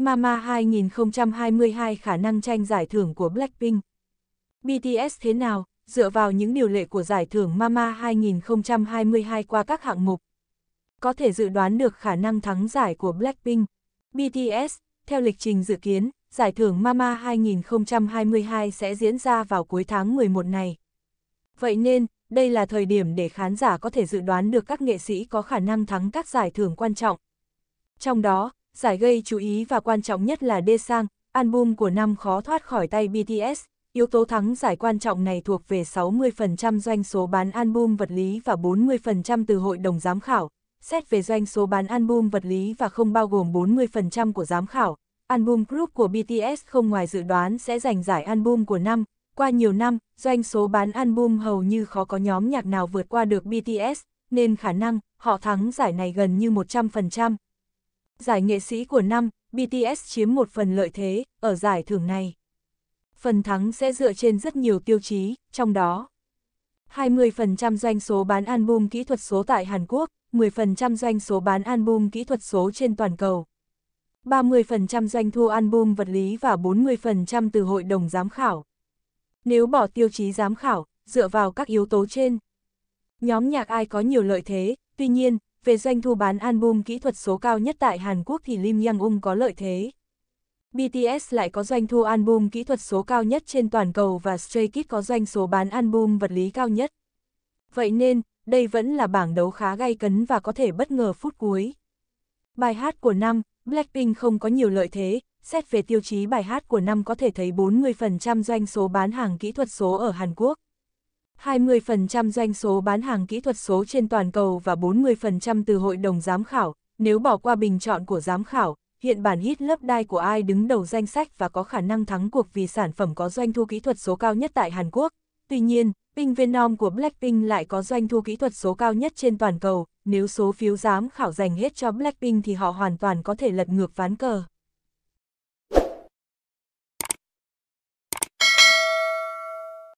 Mama 2022 khả năng tranh giải thưởng của Blackpink. BTS thế nào, dựa vào những điều lệ của giải thưởng Mama 2022 qua các hạng mục. Có thể dự đoán được khả năng thắng giải của Blackpink. BTS, theo lịch trình dự kiến, giải thưởng Mama 2022 sẽ diễn ra vào cuối tháng 11 này. Vậy nên, đây là thời điểm để khán giả có thể dự đoán được các nghệ sĩ có khả năng thắng các giải thưởng quan trọng. Trong đó, giải gây chú ý và quan trọng nhất là Đê Sang, album của năm khó thoát khỏi tay BTS. Yếu tố thắng giải quan trọng này thuộc về 60% doanh số bán album vật lý và 40% từ hội đồng giám khảo. Xét về doanh số bán album vật lý và không bao gồm 40% của giám khảo, album group của BTS không ngoài dự đoán sẽ giành giải album của năm. Qua nhiều năm, doanh số bán album hầu như khó có nhóm nhạc nào vượt qua được BTS, nên khả năng họ thắng giải này gần như 100% giải nghệ sĩ của năm, BTS chiếm một phần lợi thế ở giải thưởng này. Phần thắng sẽ dựa trên rất nhiều tiêu chí, trong đó 20% doanh số bán album kỹ thuật số tại Hàn Quốc, 10% doanh số bán album kỹ thuật số trên toàn cầu. 30% doanh thu album vật lý và 40% từ hội đồng giám khảo. Nếu bỏ tiêu chí giám khảo, dựa vào các yếu tố trên, nhóm nhạc ai có nhiều lợi thế, tuy nhiên, về doanh thu bán album kỹ thuật số cao nhất tại Hàn Quốc thì Lim Yang Ung có lợi thế. BTS lại có doanh thu album kỹ thuật số cao nhất trên toàn cầu và Stray Kids có doanh số bán album vật lý cao nhất. Vậy nên, đây vẫn là bảng đấu khá gay cấn và có thể bất ngờ phút cuối. Bài hát của năm, Blackpink không có nhiều lợi thế, xét về tiêu chí bài hát của năm có thể thấy 40% doanh số bán hàng kỹ thuật số ở Hàn Quốc. 20% doanh số bán hàng kỹ thuật số trên toàn cầu và 40% từ hội đồng giám khảo, nếu bỏ qua bình chọn của giám khảo, hiện bản hit lớp đai của ai đứng đầu danh sách và có khả năng thắng cuộc vì sản phẩm có doanh thu kỹ thuật số cao nhất tại Hàn Quốc. Tuy nhiên, Pink Venom của Blackpink lại có doanh thu kỹ thuật số cao nhất trên toàn cầu, nếu số phiếu giám khảo dành hết cho Blackpink thì họ hoàn toàn có thể lật ngược ván cờ.